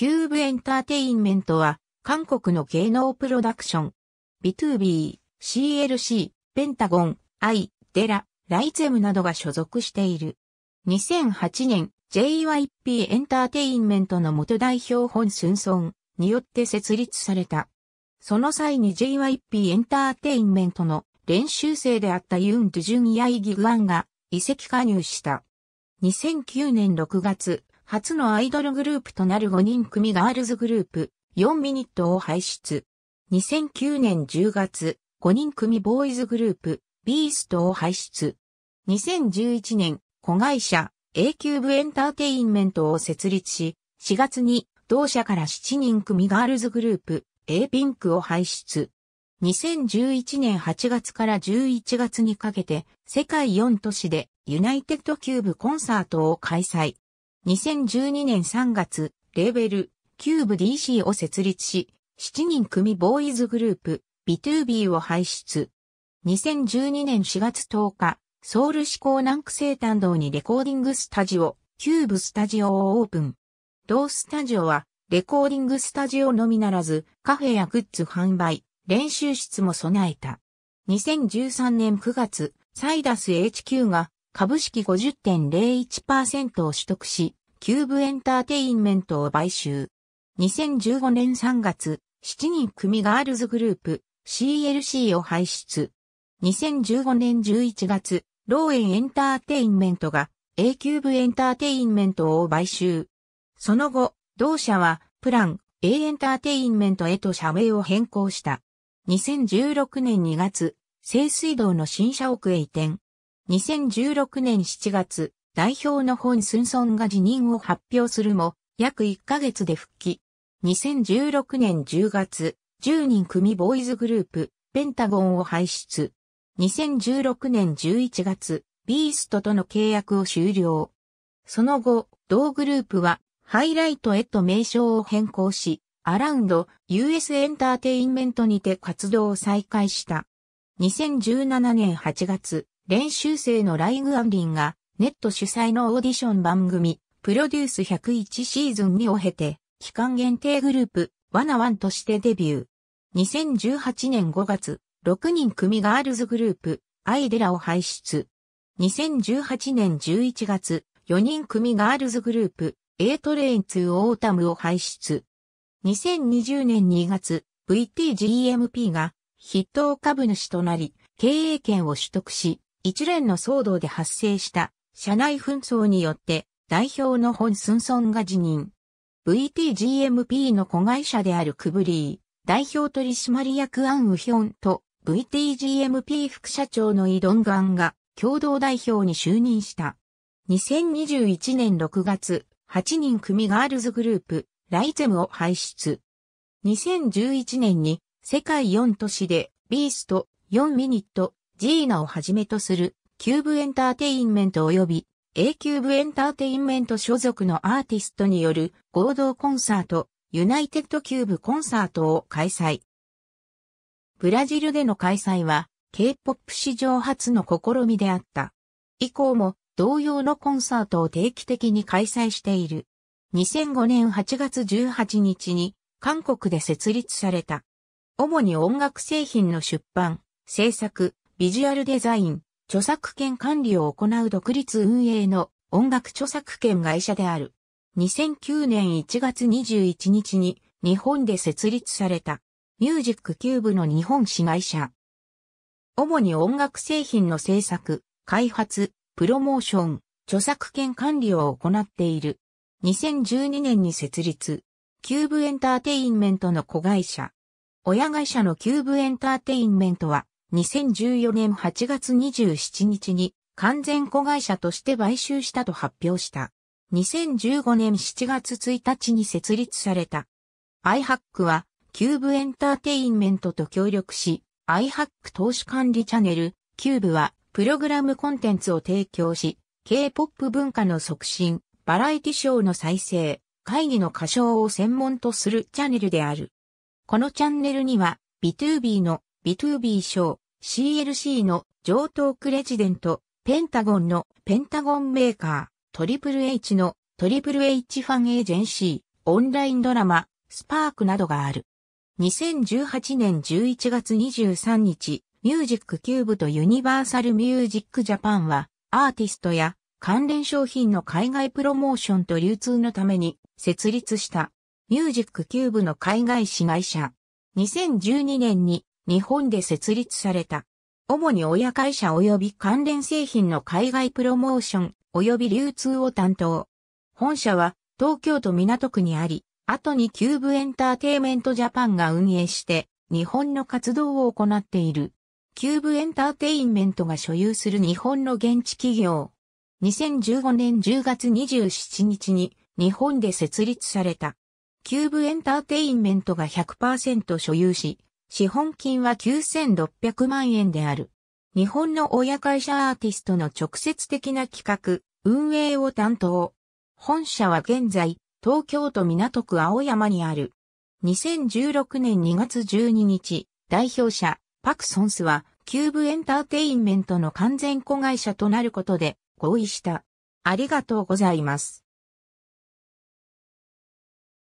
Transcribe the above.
キューブエンターテインメントは、韓国の芸能プロダクション、B2B、CLC、ペンタゴン、I、デラ、ライゼムなどが所属している。2008年、JYP エンターテインメントの元代表本寸村によって設立された。その際に JYP エンターテインメントの練習生であったユン・ドゥジュン・ヤイ・ギグアンが移籍加入した。2009年6月、初のアイドルグループとなる5人組ガールズグループ、4ミニットを輩出。2009年10月、5人組ボーイズグループ、ビーストを輩出。2011年、子会社、A キューブエンターテインメントを設立し、4月に同社から7人組ガールズグループ、A ピンクを輩出。2011年8月から11月にかけて、世界4都市でユナイテッドキューブコンサートを開催。2012年3月、レーベル、キューブ DC を設立し、7人組ボーイズグループ、ビトゥービーを輩出。2012年4月10日、ソウル志向南区西誕堂にレコーディングスタジオ、キューブスタジオをオープン。同スタジオは、レコーディングスタジオのみならず、カフェやグッズ販売、練習室も備えた。2013年9月、サイダス HQ が株式50.01%を取得し、キューブエンターテインメントを買収。2015年3月、7人組ガールズグループ CLC を排出。2015年11月、ローエンエンターテインメントが A キューブエンターテインメントを買収。その後、同社はプラン A エンターテインメントへと社名を変更した。2016年2月、清水道の新社屋へ移転。2016年7月、代表の本寸村が辞任を発表するも、約1ヶ月で復帰。2016年10月、10人組ボーイズグループ、ペンタゴンを輩出。2016年11月、ビーストとの契約を終了。その後、同グループは、ハイライトへと名称を変更し、アラウンド US エンターテインメントにて活動を再開した。2017年8月、練習生のライグ・アンリンが、ネット主催のオーディション番組、プロデュース101シーズン2を経て、期間限定グループ、ワナワンとしてデビュー。2018年5月、6人組ガールズグループ、アイデラを輩出。2018年11月、4人組ガールズグループ、エイトレイン2オータムを輩出。2020年2月、VTGMP が筆頭株主となり、経営権を取得し、一連の騒動で発生した社内紛争によって代表の本寸スが辞任。VTGMP の子会社であるクブリー、代表取締役アン・ウヒョンと VTGMP 副社長のイ・ドンガンが共同代表に就任した。2021年6月、8人組ガールズグループ、ライゼムを輩出。2011年に世界4都市でビースト4ミニットジーナをはじめとするキューブエンターテインメント及び A キューブエンターテインメント所属のアーティストによる合同コンサートユナイテッドキューブコンサートを開催。ブラジルでの開催は K-POP 史上初の試みであった。以降も同様のコンサートを定期的に開催している。2005年8月18日に韓国で設立された。主に音楽製品の出版、制作、ビジュアルデザイン、著作権管理を行う独立運営の音楽著作権会社である。2009年1月21日に日本で設立されたミュージックキューブの日本市会社。主に音楽製品の制作、開発、プロモーション、著作権管理を行っている。2012年に設立。キューブエンターテインメントの子会社。親会社のキューブエンターテインメントは、2014年8月27日に完全子会社として買収したと発表した。2015年7月1日に設立された。iHack はキューブエンターテインメントと協力し、iHack 投資管理チャンネル、キューブはプログラムコンテンツを提供し、K-POP 文化の促進、バラエティショーの再生、会議の歌唱を専門とするチャンネルである。このチャンネルには、B2B の B2B ショー、CLC の上等クレジデント、ペンタゴンのペンタゴンメーカー、トリプル h のトリプル h ファンエージェンシー、オンラインドラマ、スパークなどがある。2018年11月23日、ミュージックキューブとユニバーサルミュージックジャパンは、アーティストや関連商品の海外プロモーションと流通のために設立した、ミュージックキューブの海外子会社。2012年に日本で設立された。主に親会社及び関連製品の海外プロモーション及び流通を担当。本社は東京都港区にあり、後にキューブエンターテイメントジャパンが運営して日本の活動を行っている。キューブエンターテインメントが所有する日本の現地企業。2015年10月27日に日本で設立された。キューブエンターテインメントが100%所有し、資本金は9600万円である。日本の親会社アーティストの直接的な企画、運営を担当。本社は現在、東京都港区青山にある。2016年2月12日、代表者、パクソンスは、キューブエンターテインメントの完全子会社となることで合意した。ありがとうございます。